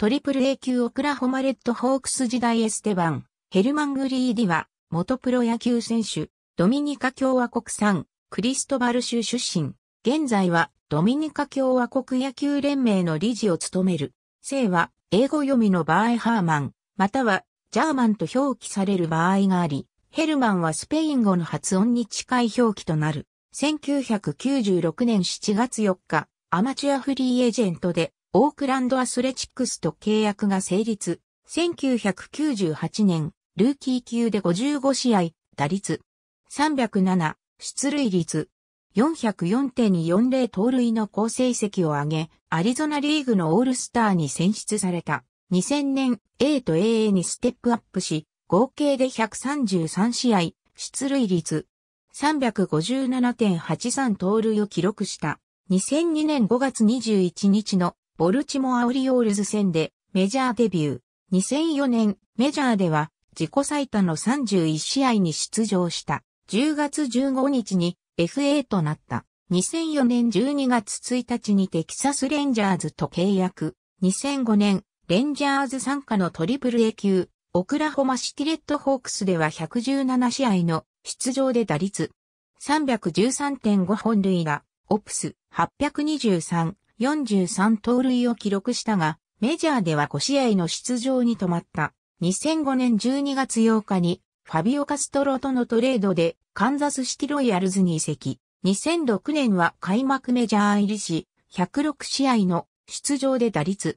トリプル A 級オクラホマレッドホークス時代エステバン、ヘルマングリーディは、元プロ野球選手、ドミニカ共和国産、クリストバル州出身。現在は、ドミニカ共和国野球連盟の理事を務める。姓は、英語読みの場合ハーマン、または、ジャーマンと表記される場合があり、ヘルマンはスペイン語の発音に近い表記となる。1996年7月4日、アマチュアフリーエージェントで、オークランドアスレチックスと契約が成立。1998年、ルーキー級で55試合、打率307、出塁率404.40盗塁の好成績を挙げ、アリゾナリーグのオールスターに選出された。2000年 A と AA にステップアップし、合計で133試合、出塁率357.83盗塁を記録した。2002年5月21日のボルチモア・オリオールズ戦でメジャーデビュー。2004年、メジャーでは自己最多の31試合に出場した。10月15日に FA となった。2004年12月1日にテキサスレンジャーズと契約。2005年、レンジャーズ参加のトリプル A 級、オクラホマシティレッドホークスでは117試合の出場で打率313.5本塁打、オプス823、43盗塁を記録したが、メジャーでは5試合の出場に止まった。2005年12月8日に、ファビオ・カストロとのトレードで、カンザスシティロイヤルズに移籍。2006年は開幕メジャー入りし、106試合の出場で打率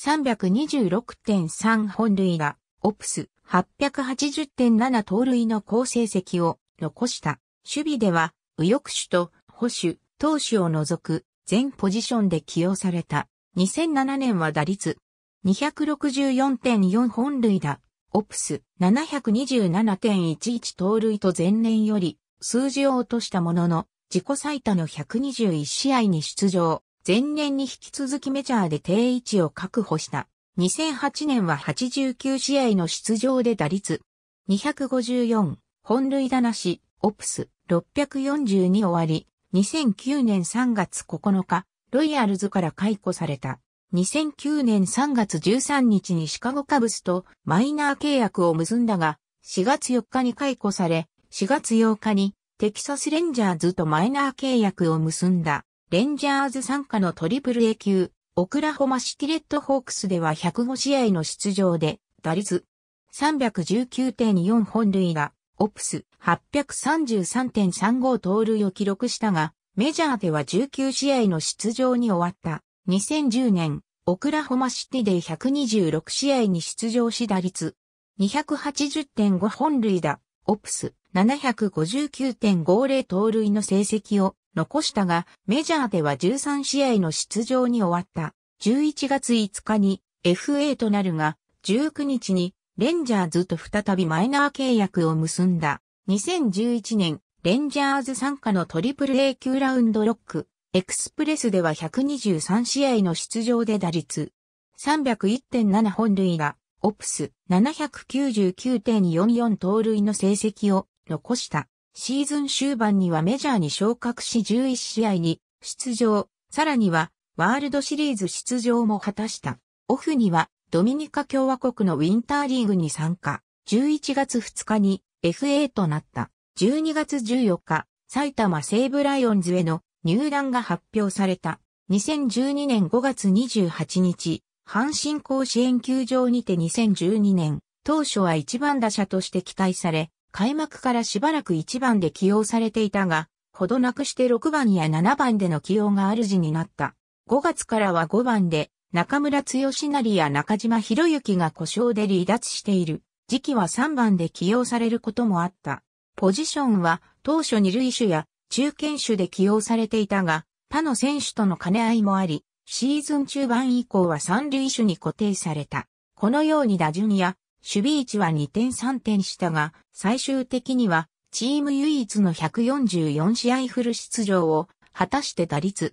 326.3本塁打、オプス880.7盗塁の好成績を残した。守備では右翼手と保守、投手を除く全ポジションで起用された。2007年は打率264.4本塁打、オプス727.11盗塁と前年より数字を落としたものの、自己最多の121試合に出場。前年に引き続きメジャーで定位置を確保した。2008年は89試合の出場で打率254、本塁打なし、オプス642終わり、2009年3月9日、ロイヤルズから解雇された。2009年3月13日にシカゴカブスとマイナー契約を結んだが、4月4日に解雇され、4月8日にテキサスレンジャーズとマイナー契約を結んだ。レンジャーズ参加のトリプル A 級、オクラホマシティレッドホークスでは105試合の出場で、打率319.4本塁打、オプス833.35盗塁を記録したが、メジャーでは19試合の出場に終わった。2010年、オクラホマシティで126試合に出場し打率280.5本塁打、オプス759.50盗塁の成績を残したが、メジャーでは13試合の出場に終わった。11月5日に FA となるが、19日にレンジャーズと再びマイナー契約を結んだ。2011年、レンジャーズ参加のトリプル A 級ラウンドロック、エクスプレスでは123試合の出場で打率301.7本塁打、オプス799.44盗塁の成績を残した。シーズン終盤にはメジャーに昇格し11試合に出場、さらにはワールドシリーズ出場も果たした。オフにはドミニカ共和国のウィンターリーグに参加、11月2日に FA となった。12月14日、埼玉西武ライオンズへの入団が発表された。2012年5月28日、阪神甲子園球場にて2012年、当初は一番打者として期待され、開幕からしばらく一番で起用されていたが、ほどなくして6番や7番での起用が主になった。5月からは5番で中村剛成や中島博之が故障で離脱している。時期は3番で起用されることもあった。ポジションは当初二塁手や中堅手で起用されていたが、他の選手との兼ね合いもあり、シーズン中盤以降は三塁手に固定された。このように打順や守備位置は2点3点したが、最終的にはチーム唯一の144試合フル出場を果たして打率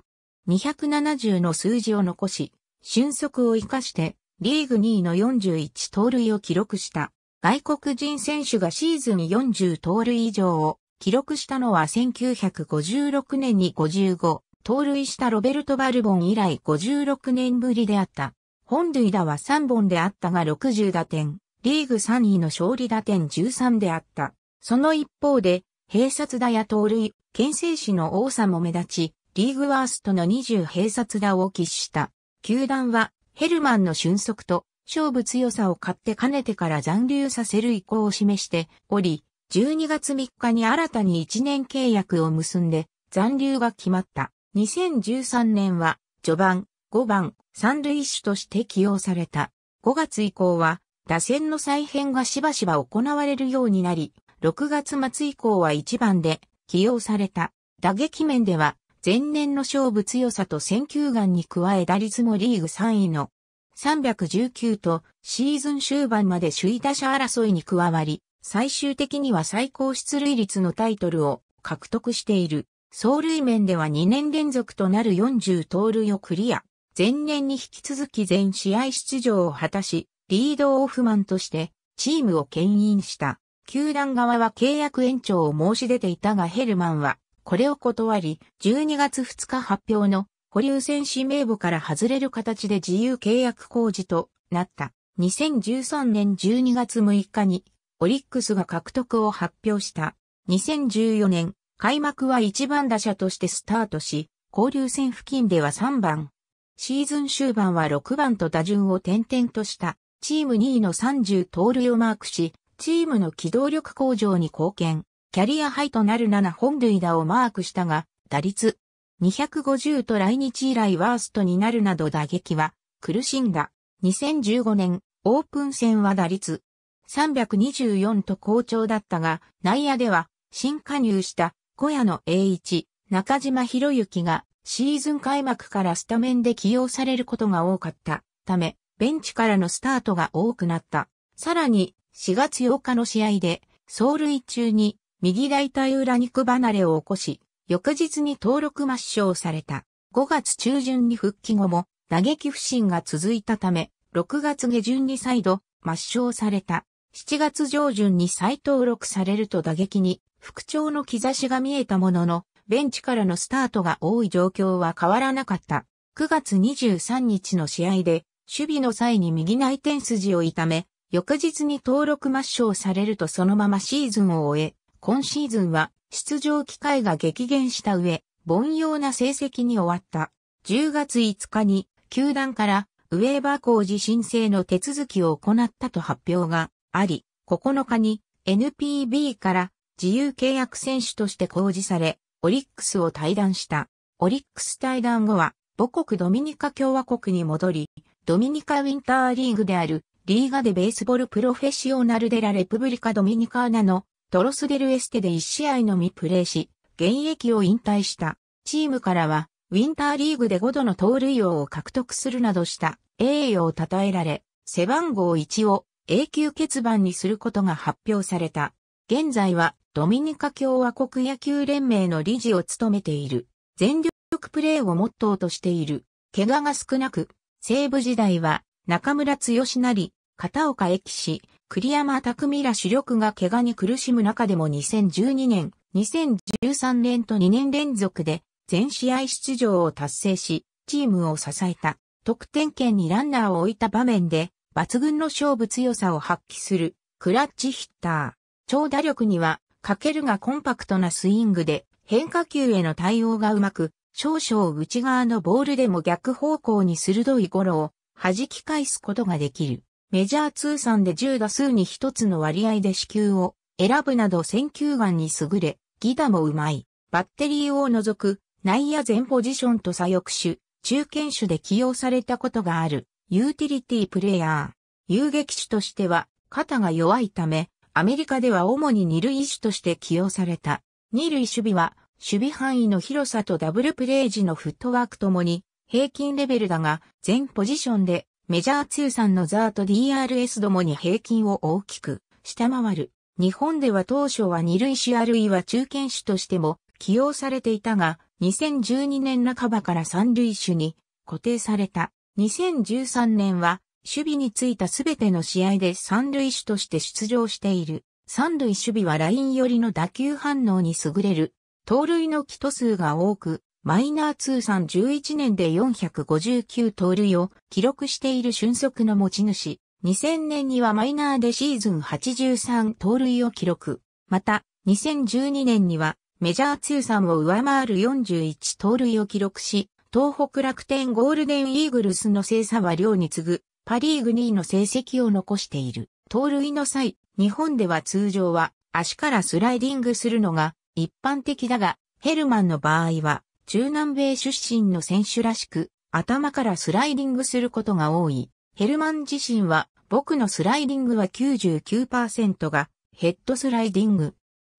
270の数字を残し、俊足を生かして、リーグ2位の41盗塁を記録した。外国人選手がシーズン40盗塁以上を記録したのは1956年に55盗塁したロベルト・バルボン以来56年ぶりであった。本塁打は3本であったが60打点、リーグ3位の勝利打点13であった。その一方で、閉殺打や盗塁、牽制士の多さも目立ち、リーグワーストの20閉殺打を喫した。球団はヘルマンの俊足と勝負強さを買ってかねてから残留させる意向を示しており、12月3日に新たに1年契約を結んで残留が決まった。2013年は序盤5番三塁手として起用された。5月以降は打線の再編がしばしば行われるようになり、6月末以降は1番で起用された。打撃面では前年の勝負強さと選球眼に加え打率もリーグ3位の319とシーズン終盤まで首位打者争いに加わり、最終的には最高出塁率のタイトルを獲得している。走塁面では2年連続となる40盗塁をクリア。前年に引き続き全試合出場を果たし、リードオフマンとしてチームを牽引した。球団側は契約延長を申し出ていたがヘルマンはこれを断り、12月2日発表の保留選手名簿から外れる形で自由契約工事となった。2013年12月6日にオリックスが獲得を発表した。2014年、開幕は1番打者としてスタートし、交流戦付近では3番。シーズン終盤は6番と打順を転々とした。チーム2位の30盗塁をマークし、チームの機動力向上に貢献。キャリアハイとなる7本塁打をマークしたが、打率250と来日以来ワーストになるなど打撃は苦しんだ。2015年オープン戦は打率324と好調だったが、内野では新加入した小屋の栄一、中島博之がシーズン開幕からスタメンで起用されることが多かったため、ベンチからのスタートが多くなった。さらに、4月8日の試合で、走塁中に右大腿裏肉離れを起こし、翌日に登録抹消された。5月中旬に復帰後も、打撃不振が続いたため、6月下旬に再度、抹消された。7月上旬に再登録されると打撃に、復調の兆しが見えたものの、ベンチからのスタートが多い状況は変わらなかった。9月23日の試合で、守備の際に右内転筋を痛め、翌日に登録抹消されるとそのままシーズンを終え、今シーズンは出場機会が激減した上、凡庸な成績に終わった。10月5日に球団からウェーバー工事申請の手続きを行ったと発表があり、9日に NPB から自由契約選手として公示され、オリックスを退団した。オリックス退団後は母国ドミニカ共和国に戻り、ドミニカウィンターリーグであるリーガでベースボールプロフェッショナルデラレプブリカドミニカーナのトロスデルエステで1試合のみプレーし、現役を引退した。チームからは、ウィンターリーグで5度の盗塁王を獲得するなどした栄誉を称えられ、背番号1を永久欠番にすることが発表された。現在はドミニカ共和国野球連盟の理事を務めている。全力プレーをモットーとしている。怪我が少なく、西部時代は中村剛なり、片岡駅氏、栗山匠ら主力が怪我に苦しむ中でも2012年、2013年と2年連続で全試合出場を達成し、チームを支えた得点圏にランナーを置いた場面で抜群の勝負強さを発揮するクラッチヒッター。長打力には、かけるがコンパクトなスイングで変化球への対応がうまく、少々内側のボールでも逆方向に鋭いゴロを弾き返すことができる。メジャー通算で10打数に1つの割合で支給を選ぶなど選球眼に優れ、ギダもうまい。バッテリーを除く内野全ポジションと左翼手、中堅手で起用されたことがあるユーティリティプレイヤー。遊撃手としては肩が弱いため、アメリカでは主に二塁手として起用された。二塁守備は守備範囲の広さとダブルプレイ時のフットワークともに平均レベルだが全ポジションでメジャー通算のザート DRS どもに平均を大きく下回る。日本では当初は二塁手あるいは中堅手としても起用されていたが、2012年半ばから三塁手に固定された。2013年は守備についたすべての試合で三塁手として出場している。三塁守備はライン寄りの打球反応に優れる。盗塁の基礎数が多く、マイナー通算11年で459盗塁を記録している俊足の持ち主。2000年にはマイナーでシーズン83盗塁を記録。また、2012年にはメジャー通算を上回る41盗塁を記録し、東北楽天ゴールデンイーグルスの精査は両に次ぐ、パリーグ2位の成績を残している。盗塁の際、日本では通常は足からスライディングするのが一般的だが、ヘルマンの場合は中南米出身の選手らしく、頭からスライディングすることが多い。ヘルマン自身は、僕のスライディングは99%がヘッドスライディング。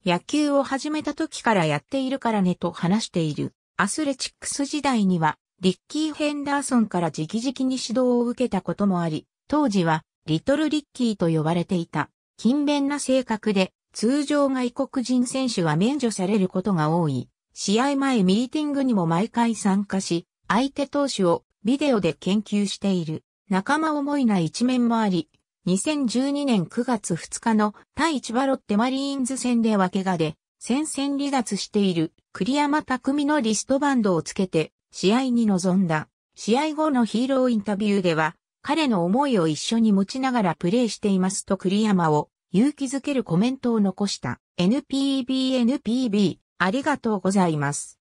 野球を始めた時からやっているからねと話している。アスレチックス時代には、リッキー・ヘンダーソンから直々に指導を受けたこともあり、当時は、リトル・リッキーと呼ばれていた。勤勉な性格で、通常外国人選手は免除されることが多い。試合前ミーティングにも毎回参加し、相手投手をビデオで研究している仲間思いな一面もあり、2012年9月2日の対千葉ロッテマリーンズ戦では怪我で戦線離脱している栗山匠のリストバンドをつけて試合に臨んだ。試合後のヒーローインタビューでは彼の思いを一緒に持ちながらプレーしていますと栗山を勇気づけるコメントを残した NPBNPB ありがとうございます。